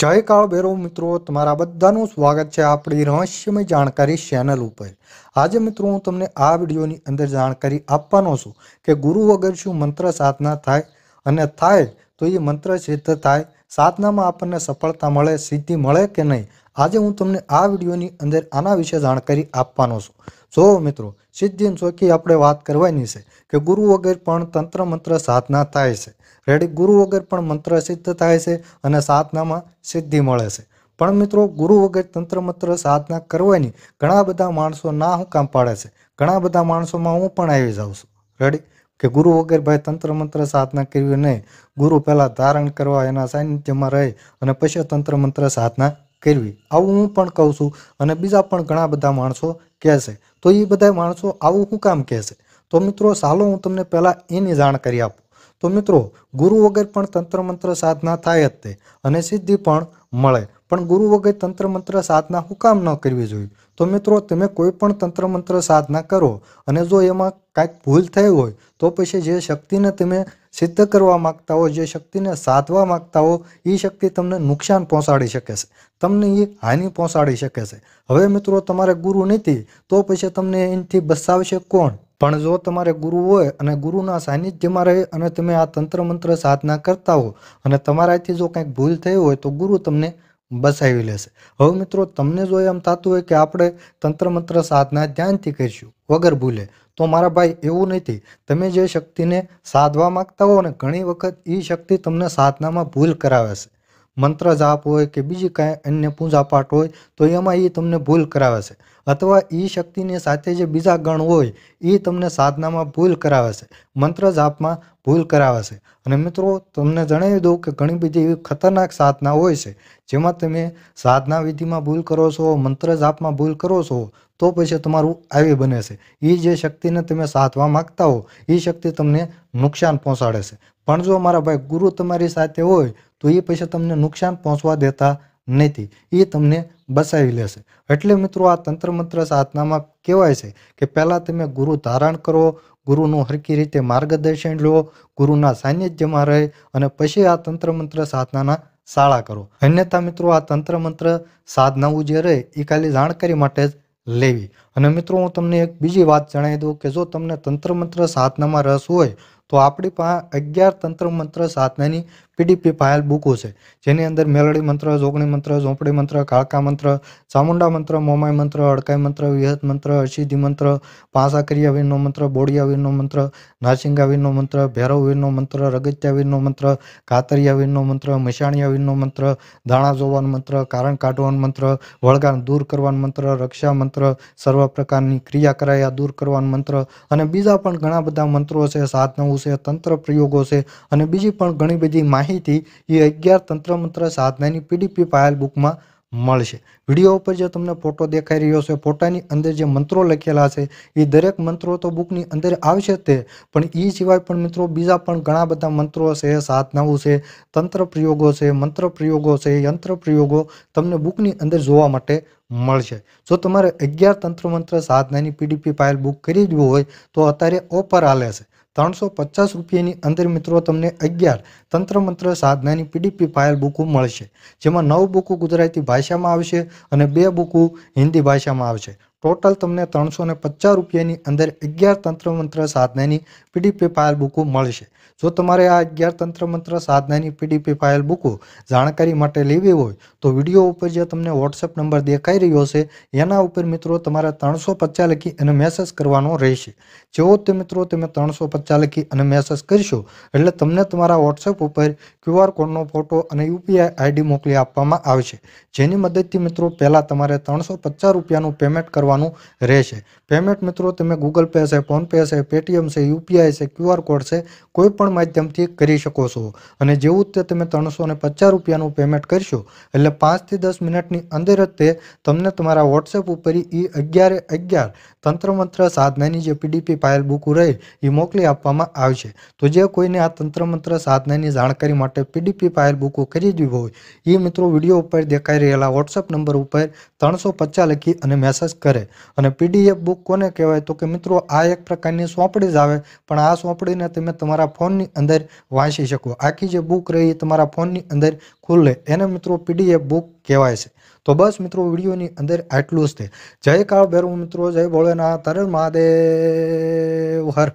જય કાળ બેરો મિત્રો તમારા બધાનું સ્વાગત છે આપણી રહસ્યમય જાણકારી ચેનલ ઉપર આજે મિત્રો હું તમને આ વિડીયોની અંદર જાણકારી આપવાનો છું કે ગુરુ વગર શું મંત્ર સાધના થાય અને થાય તો એ મંત્ર સિદ્ધ થાય સાધનામાં આપણને સફળતા મળે સિદ્ધિ મળે કે નહીં આજે હું તમને આ વિડીયોની અંદર આના વિશે જાણકારી આપવાનો છું જો મિત્રો સિદ્ધિ ચોખ્ખી આપણે વાત કરવાની છે કે ગુરુ વગર પણ તંત્ર મંત્ર સાધના થાય છે રેડી ગુરુ વગર પણ મંત્ર સિદ્ધ થાય છે અને સાધનામાં સિદ્ધિ મળે છે પણ મિત્રો ગુરુ વગર તંત્ર મંત્ર સાધના કરવાની ઘણા બધા માણસો ના હું કામ પાડે છે ઘણા બધા માણસોમાં હું પણ આવી જાઉં છું રેડી કે ગુરુ વગર ભાઈ તંત્ર મંત્ર સાધના કરવી નહીં ગુરુ પહેલાં ધારણ કરવા એના સાનિધ્યમાં રહે અને પછી તંત્ર મંત્ર સાધના કરવી આવું હું પણ કહું છું અને બીજા પણ ઘણા બધા માણસો કહેશે તો એ બધા માણસો આવું શું કામ કહેશે તો મિત્રો સાલો હું તમને પહેલાં એની જાણ કરી આપું તો મિત્રો ગુરુ વગર પણ તંત્ર મંત્ર સાધના થાય જ તે અને સિદ્ધિ પણ મળે પણ ગુરુ વગર તંત્ર મંત્ર સાધના હુકામ ન કરવી જોઈએ તો મિત્રો તમે કોઈ પણ તંત્ર મંત્ર સાધના કરો અને જો એમાં કાંઈક ભૂલ થઈ હોય તો પછી જે શક્તિને તમે સિદ્ધ કરવા માગતા હો જે શક્તિને સાધવા માગતા હો એ શક્તિ તમને નુકસાન પહોંચાડી શકે છે તમને એ હાનિ પહોંચાડી શકે છે હવે મિત્રો તમારે ગુરુ નથી તો પછી તમને એનાથી બસાવશે કોણ પણ જો તમારે ગુરુ હોય અને ગુરુના સાનિધ્યમાં રહે અને તમે આ તંત્ર મંત્ર સાધના કરતા હો અને તમારાથી જો કંઈક ભૂલ થઈ હોય તો ગુરુ તમને બસાવી લેશે હવે મિત્રો તમને જો એમ થતું હોય કે આપણે તંત્ર મંત્ર સાધના ધ્યાનથી કરીશું વગર ભૂલે તો મારા ભાઈ એવું નથી તમે જે શક્તિને સાધવા માગતા હો ને ઘણી વખત એ શક્તિ તમને સાધનામાં ભૂલ કરાવે છે મંત્ર જાપ હોય કે બીજી કાંઈ અન્ય પૂજાપાઠ હોય તો એમાં એ તમને ભૂલ કરાવે છે અથવા એ શક્તિની સાથે જે બીજા ગણ હોય એ તમને સાધનામાં ભૂલ કરાવે છે મંત્ર જાપમાં ભૂલ કરાવે છે અને મિત્રો તમને જણાવી દઉં કે ઘણી બધી એવી ખતરનાક સાધના હોય છે જેમાં તમે સાધના વિધિમાં ભૂલ કરો છો મંત્ર જાપમાં ભૂલ કરો છો તો પછી તમારું આવી બને છે એ જે શક્તિને તમે સાધવા માગતા હો એ શક્તિ તમને નુકસાન પહોંચાડે છે પણ જો મારા ભાઈ ગુરુ તમારી સાથે હોય તો એ પૈસા તમને નુકસાન પહોંચવા દેતા નથી એ તમને બસાવી લેશે એટલે મિત્રો આ તંત્ર મંત્ર સાધનામાં કહેવાય છે કે પહેલાં તમે ગુરુ ધારણ કરો ગુરુનું હરકી રીતે માર્ગદર્શન લો ગુરુના સાનિધ્યમાં રહે અને પછી આ તંત્ર મંત્ર સાધનાના શાળા કરો અન્યથા મિત્રો આ તંત્ર મંત્ર સાધનાઓ જે રહે એ ખાલી જાણકારી માટે જ લેવી અને મિત્રો હું તમને એક બીજી વાત જણાવી દઉં કે જો તમને તંત્ર મંત્ર સાધનામાં રસ હોય તો આપણી પાસે અગિયાર તંત્ર મંત્ર સાધનાની પીડીપી ફાઇલ બુકો છે જેની અંદર મેલડી મંત્ર ઝોગણી મંત્ર ઝોંપડી મંત્ર કાળકા મંત્ર ચામુંડા મંત્ર મોમાય મંત્ર અડકાઈ મંત્ર વિહત મંત્ર અસિદ્ધિ મંત્ર પાંસાકરિયા વીરનો મંત્ર બોડિયા મંત્ર નાસિંગા વીરનો મંત્ર ભૈરવ મંત્ર રગત્યા મંત્ર કાતરિયાવીરનો મંત્ર મશાણિયા વીરનો મંત્ર દાણા જોવાન મંત્ર કારણ કાઢવાન મંત્ર વળગાણ દૂર કરવાન મંત્ર રક્ષા મંત્ર સર્વ પ્રકારની ક્રિયા કરાયા દૂર કરવાન મંત્ર અને બીજા પણ ઘણા બધા મંત્રો છે સાધનાઓ છે તંત્ર પ્રયોગો છે અને બીજી પણ ઘણી બધી માહિતી માહિતી એ અગિયાર તંત્ર મંત્ર સાધનાની પીડીપી ફાઇલ બુકમાં મળશે વિડીયો ઉપર જે તમને ફોટો દેખાઈ રહ્યો છે ફોટાની અંદર જે મંત્રો લખેલા છે એ દરેક મંત્રો તો બુકની અંદર આવશે તે પણ એ સિવાય પણ મિત્રો બીજા પણ ઘણા બધા મંત્રો છે સાધનાઓ છે તંત્ર પ્રયોગો છે મંત્ર પ્રયોગો છે યંત્ર પ્રયોગો તમને બુકની અંદર જોવા માટે મળશે જો તમારે અગિયાર તંત્ર મંત્ર સાધનાની પીડીપી ફાઇલ બુક કરી ખરીદવું હોય તો અત્યારે ઓફર હાલે છે ત્રણસો પચાસ રૂપિયાની અંદર મિત્રો તમને અગિયાર તંત્ર મંત્ર સાધનાની પીડીપી ફાઇલ બુકો મળશે જેમાં નવ બુકો ગુજરાતી ભાષામાં આવશે અને બે બુકો હિન્દી ભાષામાં આવશે ટોટલ તમને ત્રણસો ને પચાસ રૂપિયાની અંદર અગિયાર તંત્ર મંત્ર સાધનાની પીડીપી ફાઇલ બુકો મળશે જો તમારે આ અગિયાર તંત્ર મંત્ર સાધનાની પીડીપી ફાઇલ બુકો જાણકારી માટે લેવી હોય તો વિડીયો ઉપર જે તમને વોટ્સએપ નંબર દેખાઈ રહ્યો છે એના ઉપર મિત્રો તમારે ત્રણસો પચાસ લખી અને મેસેજ કરવાનો રહેશે જેવો તે મિત્રો તમે ત્રણસો પચાસ લખી અને મેસેજ કરશો એટલે તમને તમારા વોટ્સએપ ઉપર ક્યુઆર કોડનો ફોટો અને યુપીઆઈ આઈડી મોકલી આપવામાં આવશે જેની મદદથી મિત્રો પહેલાં તમારે ત્રણસો પચાસ રૂપિયાનું પેમેન્ટ કરવા કરવાનું રહેશે પેમેન્ટ મિત્રો તમે ગૂગલ પે છે ફોનપે છે પેટીએમ છે યુપીઆઈ છે ક્યુઆર કોડ છે કોઈ પણ માધ્યમથી કરી શકો છો અને જેવું તે તમે ત્રણસો ને પચાસ રૂપિયાનું પેમેન્ટ કરશો એટલે પાંચથી દસ મિનિટની અંદર જ તે તમને તમારા વોટ્સએપ ઉપર ઈ અગિયારે અગિયાર તંત્રમંત્ર સાધનાની જે પીડીપી ફાઇલ બુક રહે એ મોકલી આપવામાં આવશે તો જે કોઈને આ તંત્રમંત્ર સાધનાની જાણકારી માટે પીડીપી ફાઇલ બુકો ખરીદવી હોય એ મિત્રો વિડીયો ઉપર દેખાઈ રહેલા વોટ્સએપ નંબર ઉપર ત્રણસો પચાસ લખી અને મેસેજ કરે કરે અને પીડીએફ બુક કોને કહેવાય તો કે મિત્રો આ એક પ્રકારની સોંપડી જ આવે પણ આ સોંપડીને તમે તમારા ફોનની અંદર વાંચી શકો આખી જે બુક રહી એ તમારા ફોનની અંદર ખુલ્લે એને મિત્રો પીડીએફ બુક કહેવાય છે તો બસ મિત્રો વિડીયોની અંદર આટલું જ છે જય કાળ ભેરવું મિત્રો જય ભોળેના હર મહાદેવ હર